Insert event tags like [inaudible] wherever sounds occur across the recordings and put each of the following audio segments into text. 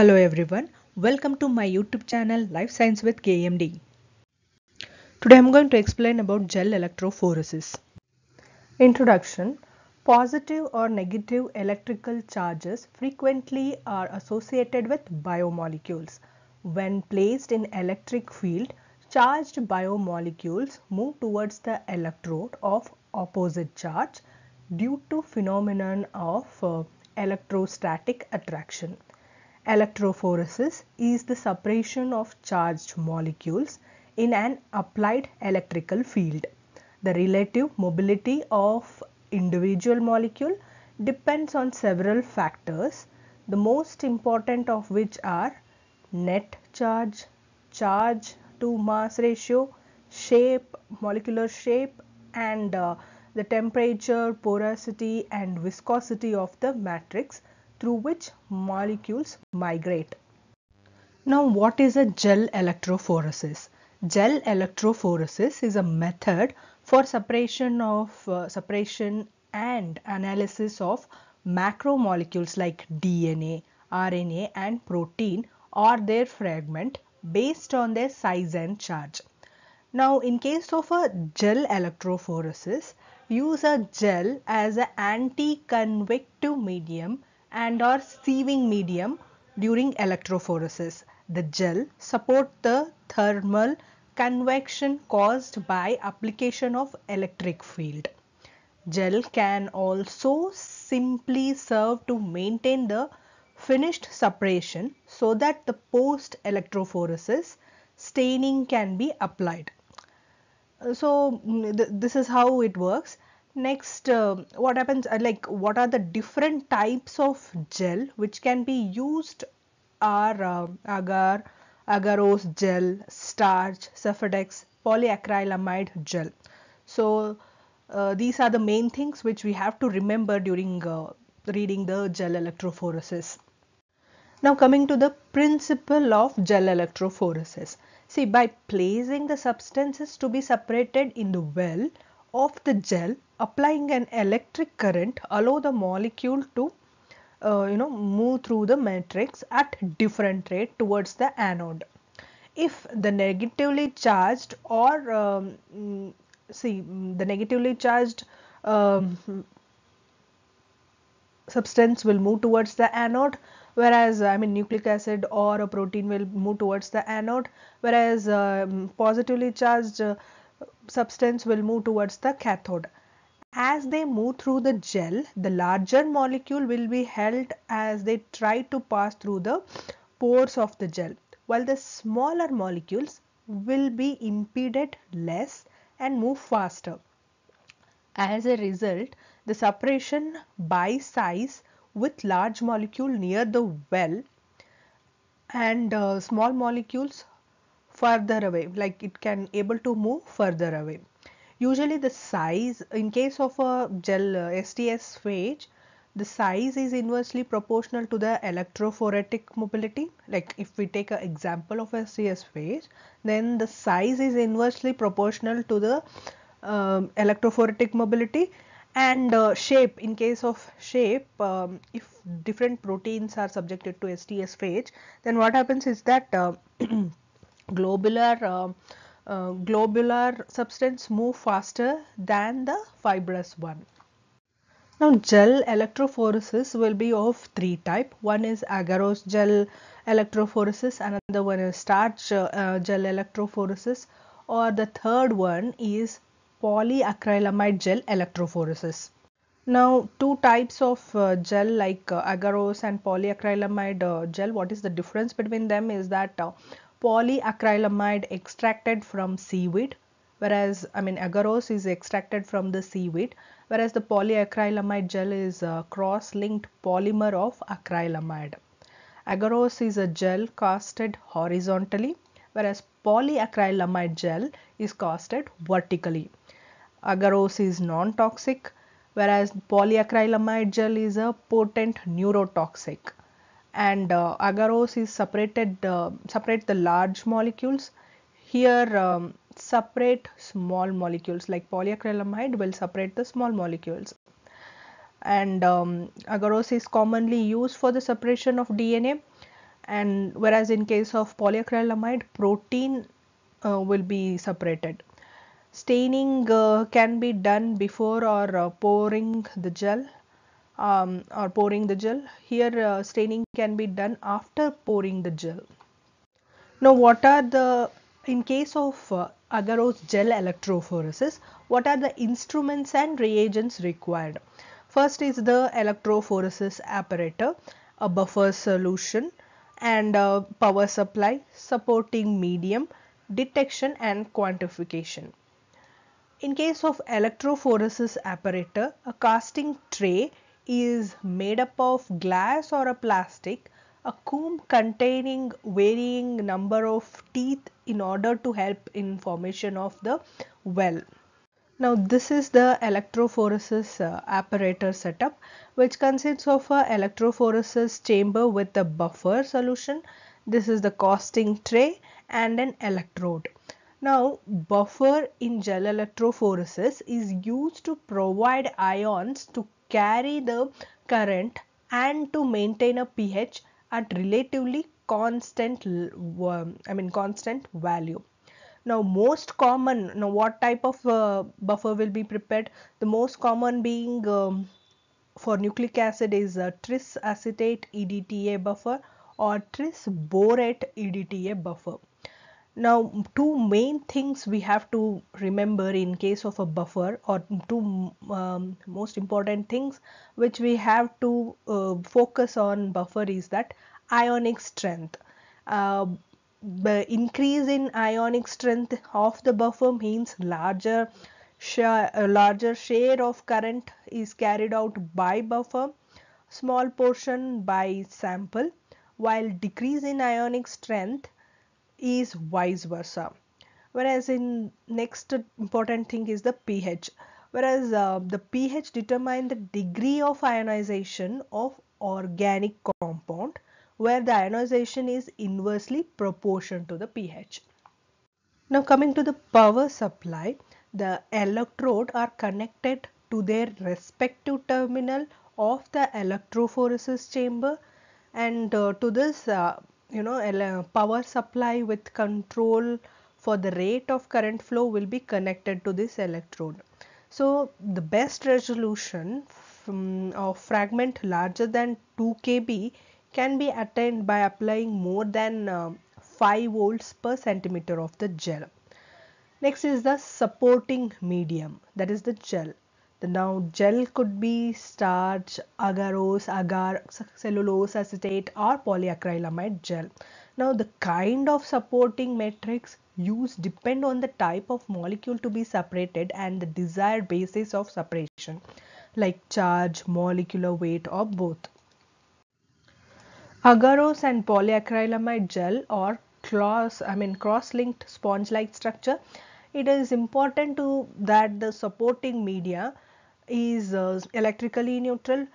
Hello everyone, welcome to my YouTube channel Life Science with KMD. Today I am going to explain about gel electrophoresis. Introduction Positive or negative electrical charges frequently are associated with biomolecules. When placed in electric field, charged biomolecules move towards the electrode of opposite charge due to phenomenon of uh, electrostatic attraction. Electrophoresis is the separation of charged molecules in an applied electrical field. The relative mobility of individual molecule depends on several factors, the most important of which are net charge, charge to mass ratio, shape, molecular shape and uh, the temperature, porosity and viscosity of the matrix through which molecules migrate. Now what is a gel electrophoresis? Gel electrophoresis is a method for separation of uh, separation and analysis of macromolecules like DNA, RNA and protein or their fragment based on their size and charge. Now in case of a gel electrophoresis, use a gel as an anti-convective medium and or sieving medium during electrophoresis. The gel support the thermal convection caused by application of electric field. Gel can also simply serve to maintain the finished separation so that the post electrophoresis staining can be applied. So mm, th this is how it works next uh, what happens uh, like what are the different types of gel which can be used are uh, agar agarose gel starch cefadex polyacrylamide gel so uh, these are the main things which we have to remember during uh, reading the gel electrophoresis now coming to the principle of gel electrophoresis see by placing the substances to be separated in the well of the gel applying an electric current allow the molecule to uh, you know move through the matrix at different rate towards the anode if the negatively charged or um, see the negatively charged um, substance will move towards the anode whereas i mean nucleic acid or a protein will move towards the anode whereas um, positively charged uh, substance will move towards the cathode. As they move through the gel, the larger molecule will be held as they try to pass through the pores of the gel, while the smaller molecules will be impeded less and move faster. As a result, the separation by size with large molecule near the well and uh, small molecules further away like it can able to move further away usually the size in case of a gel uh, STS phage the size is inversely proportional to the electrophoretic mobility like if we take an example of STS phage then the size is inversely proportional to the um, electrophoretic mobility and uh, shape in case of shape um, if different proteins are subjected to STS phage then what happens is that uh, [clears throat] globular uh, uh, globular substance move faster than the fibrous one. Now gel electrophoresis will be of three type. One is agarose gel electrophoresis, another one is starch uh, uh gel electrophoresis or the third one is polyacrylamide gel electrophoresis. Now two types of uh, gel like uh, agarose and polyacrylamide gel, what is the difference between them is that polyacrylamide extracted from seaweed whereas I mean agarose is extracted from the seaweed whereas the polyacrylamide gel is a cross-linked polymer of acrylamide. Agarose is a gel casted horizontally whereas polyacrylamide gel is casted vertically. Agarose is non-toxic whereas polyacrylamide gel is a potent neurotoxic and uh, agarose is separated uh, separate the large molecules here um, separate small molecules like polyacrylamide will separate the small molecules and um, agarose is commonly used for the separation of DNA and whereas in case of polyacrylamide protein uh, will be separated staining uh, can be done before or uh, pouring the gel um, or pouring the gel. Here uh, staining can be done after pouring the gel. Now what are the, in case of uh, agarose gel electrophoresis, what are the instruments and reagents required? First is the electrophoresis apparatus, a buffer solution and a uh, power supply, supporting medium, detection and quantification. In case of electrophoresis apparatus, a casting tray is made up of glass or a plastic, a comb containing varying number of teeth in order to help in formation of the well. Now this is the electrophoresis uh, apparator setup which consists of a electrophoresis chamber with a buffer solution. This is the costing tray and an electrode. Now buffer in gel electrophoresis is used to provide ions to carry the current and to maintain a pH at relatively constant um, I mean constant value. Now most common now what type of uh, buffer will be prepared the most common being um, for nucleic acid is tris acetate EDTA buffer or tris borate EDTA buffer. Now, two main things we have to remember in case of a buffer or two um, most important things which we have to uh, focus on buffer is that ionic strength. Uh, the increase in ionic strength of the buffer means larger share, a uh, larger share of current is carried out by buffer, small portion by sample, while decrease in ionic strength is vice versa whereas in next important thing is the ph whereas uh, the ph determine the degree of ionization of organic compound where the ionization is inversely proportional to the pH. Now coming to the power supply, the electrode are connected to their respective terminal of the electrophoresis chamber and uh, to this uh, you know uh, power supply with control for the rate of current flow will be connected to this electrode. So the best resolution of fragment larger than 2 kb can be attained by applying more than uh, 5 volts per centimeter of the gel. Next is the supporting medium that is the gel. Now, gel could be starch, agarose, agar, cellulose acetate, or polyacrylamide gel. Now, the kind of supporting matrix used depend on the type of molecule to be separated and the desired basis of separation, like charge, molecular weight, or both. Agarose and polyacrylamide gel or cross, I mean cross-linked sponge-like structure. It is important to that the supporting media is uh, electrically neutral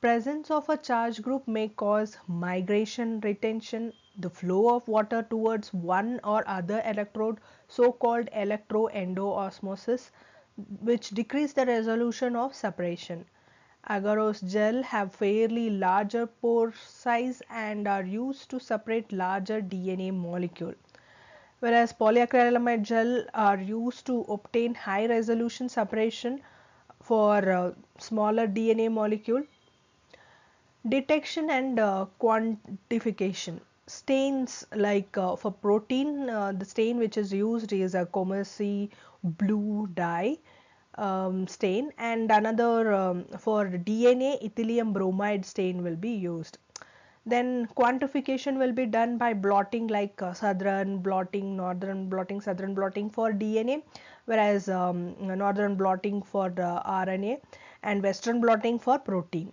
presence of a charge group may cause migration retention the flow of water towards one or other electrode so called electroendoosmosis which decrease the resolution of separation agarose gel have fairly larger pore size and are used to separate larger dna molecule whereas polyacrylamide gel are used to obtain high resolution separation for uh, smaller DNA molecule. Detection and uh, quantification stains like uh, for protein uh, the stain which is used is a commercy blue dye um, stain and another um, for DNA ethylium bromide stain will be used. Then quantification will be done by blotting like uh, southern blotting, northern blotting, southern blotting for DNA whereas um, northern blotting for uh, RNA and western blotting for protein.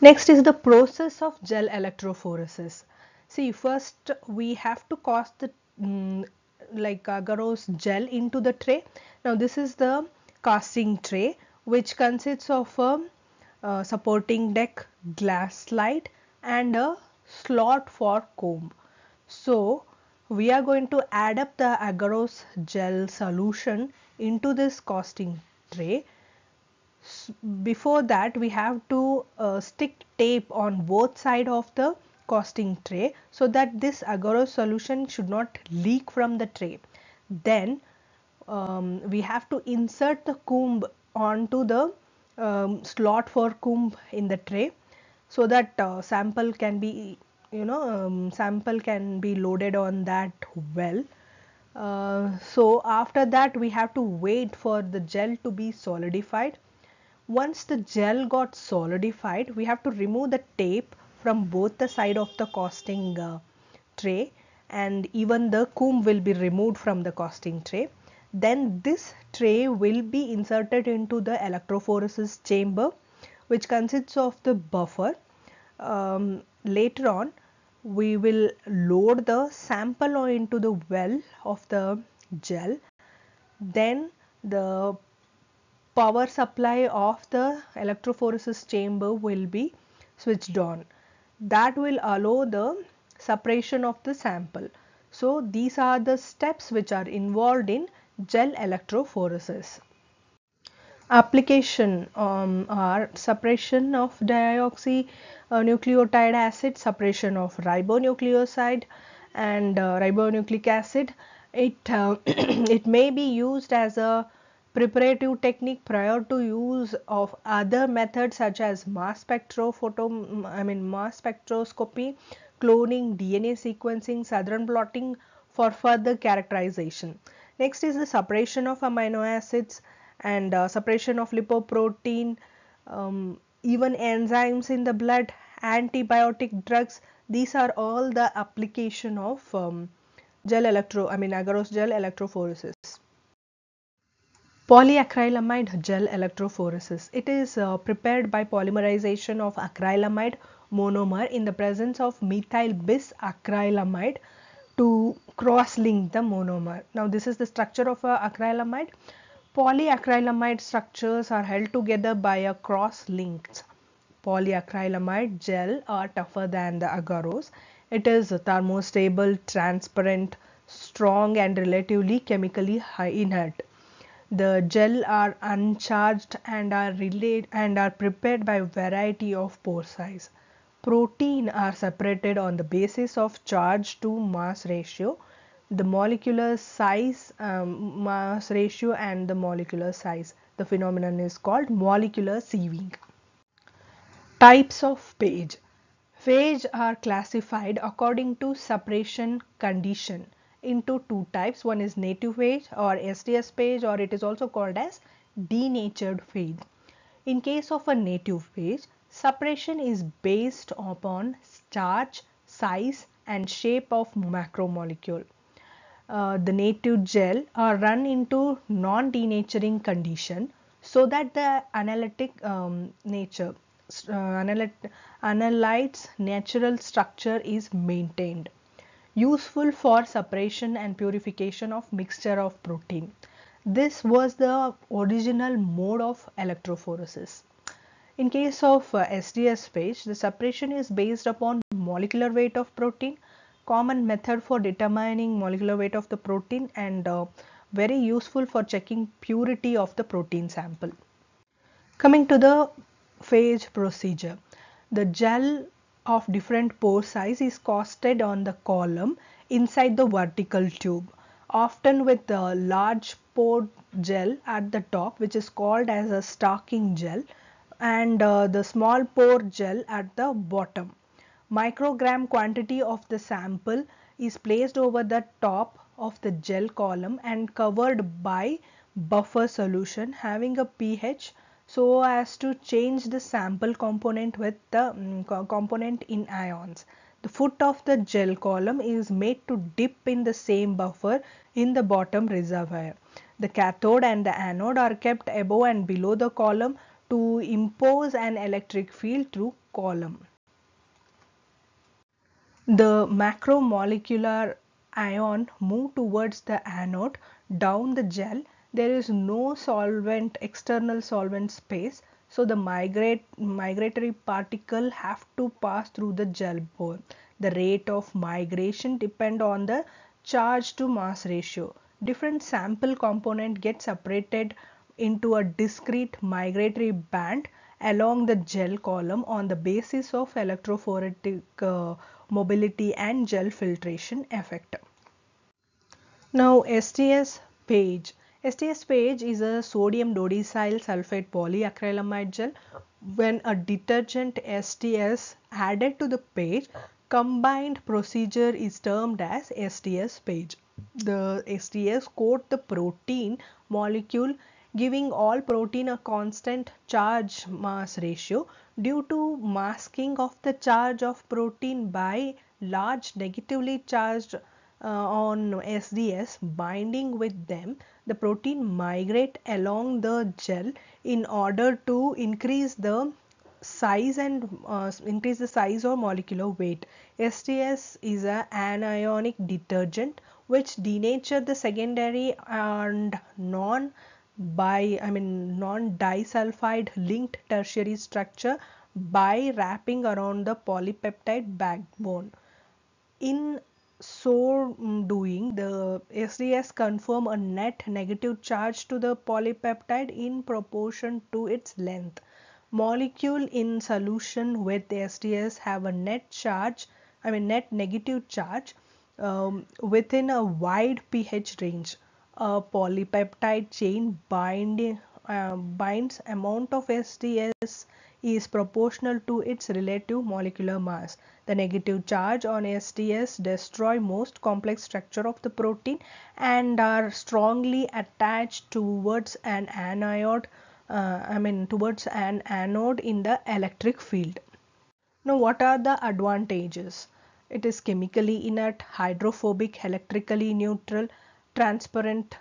Next is the process of gel electrophoresis. See first we have to cast the um, like agarose gel into the tray. Now this is the casting tray which consists of a, a supporting deck, glass slide and a slot for comb. So we are going to add up the agarose gel solution into this costing tray before that we have to uh, stick tape on both side of the costing tray so that this agarose solution should not leak from the tray then um, we have to insert the comb onto the um, slot for comb in the tray so that uh, sample can be you know um, sample can be loaded on that well uh, so after that we have to wait for the gel to be solidified once the gel got solidified we have to remove the tape from both the side of the costing uh, tray and even the comb will be removed from the costing tray then this tray will be inserted into the electrophoresis chamber which consists of the buffer um, later on we will load the sample into the well of the gel then the power supply of the electrophoresis chamber will be switched on that will allow the separation of the sample so these are the steps which are involved in gel electrophoresis application um, are suppression of nucleotide acid, suppression of ribonucleoside and uh, ribonucleic acid. It, uh, [clears throat] it may be used as a preparative technique prior to use of other methods such as mass spectrophoto, I mean mass spectroscopy, cloning, DNA sequencing, southern blotting for further characterization. Next is the separation of amino acids and uh, suppression of lipoprotein, um, even enzymes in the blood, antibiotic drugs. These are all the application of um, gel electro, I mean agarose gel electrophoresis. Polyacrylamide gel electrophoresis. It is uh, prepared by polymerization of acrylamide monomer in the presence of methyl bis acrylamide to cross link the monomer. Now this is the structure of uh, acrylamide Polyacrylamide structures are held together by a cross linked. Polyacrylamide gel are uh, tougher than the agarose. It is thermostable, transparent, strong and relatively chemically inert. The gel are uncharged and are relayed and are prepared by variety of pore size. Protein are separated on the basis of charge to mass ratio the molecular size um, mass ratio and the molecular size. The phenomenon is called molecular sieving. Types of phage. Phage are classified according to separation condition into two types. One is native phage or SDS phage or it is also called as denatured phage. In case of a native phage, separation is based upon starch, size and shape of macromolecule. Uh, the native gel are run into non-denaturing condition so that the analytic um, nature uh, analytes natural structure is maintained useful for separation and purification of mixture of protein this was the original mode of electrophoresis in case of uh, SDS phage, the separation is based upon molecular weight of protein common method for determining molecular weight of the protein and uh, very useful for checking purity of the protein sample. Coming to the phage procedure, the gel of different pore size is casted on the column inside the vertical tube often with the large pore gel at the top which is called as a stocking gel and uh, the small pore gel at the bottom microgram quantity of the sample is placed over the top of the gel column and covered by buffer solution having a pH so as to change the sample component with the um, component in ions. The foot of the gel column is made to dip in the same buffer in the bottom reservoir. The cathode and the anode are kept above and below the column to impose an electric field through column the macromolecular ion move towards the anode down the gel there is no solvent external solvent space so the migrate migratory particle have to pass through the gel pore. the rate of migration depend on the charge to mass ratio different sample component get separated into a discrete migratory band along the gel column on the basis of electrophoretic uh, mobility and gel filtration effect. Now STS page. STS page is a sodium dodecyl sulfate polyacrylamide gel. When a detergent STS added to the page, combined procedure is termed as STS page. The STS coat the protein molecule giving all protein a constant charge mass ratio due to masking of the charge of protein by large negatively charged uh, on SDS binding with them the protein migrate along the gel in order to increase the size and uh, increase the size or molecular weight. SDS is an anionic detergent which denature the secondary and non by I mean non-disulfide linked tertiary structure by wrapping around the polypeptide backbone. In so doing the SDS confirm a net negative charge to the polypeptide in proportion to its length. Molecule in solution with SDS have a net charge I mean net negative charge um, within a wide pH range a polypeptide chain bind, uh, binds amount of SDS is proportional to its relative molecular mass. The negative charge on SDS destroy most complex structure of the protein and are strongly attached towards an anode, uh, I mean towards an anode in the electric field. Now what are the advantages? It is chemically inert, hydrophobic, electrically neutral, transparent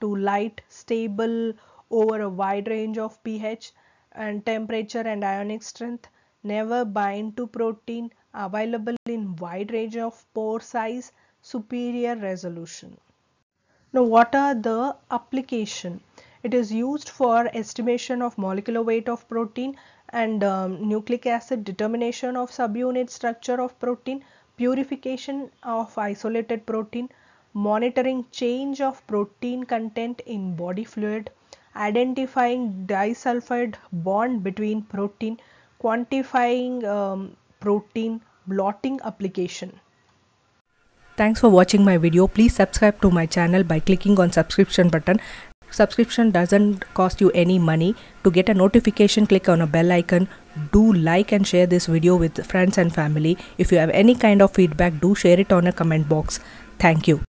to light, stable over a wide range of pH and temperature and ionic strength, never bind to protein, available in wide range of pore size, superior resolution. Now what are the application? It is used for estimation of molecular weight of protein and um, nucleic acid determination of subunit structure of protein, purification of isolated protein, monitoring change of protein content in body fluid, identifying disulfide bond between protein, quantifying um, protein blotting application. Thanks for watching my video. Please subscribe to my channel by clicking on subscription button. Subscription doesn't cost you any money. To get a notification, click on a bell icon. Do like and share this video with friends and family. If you have any kind of feedback, do share it on a comment box. Thank you.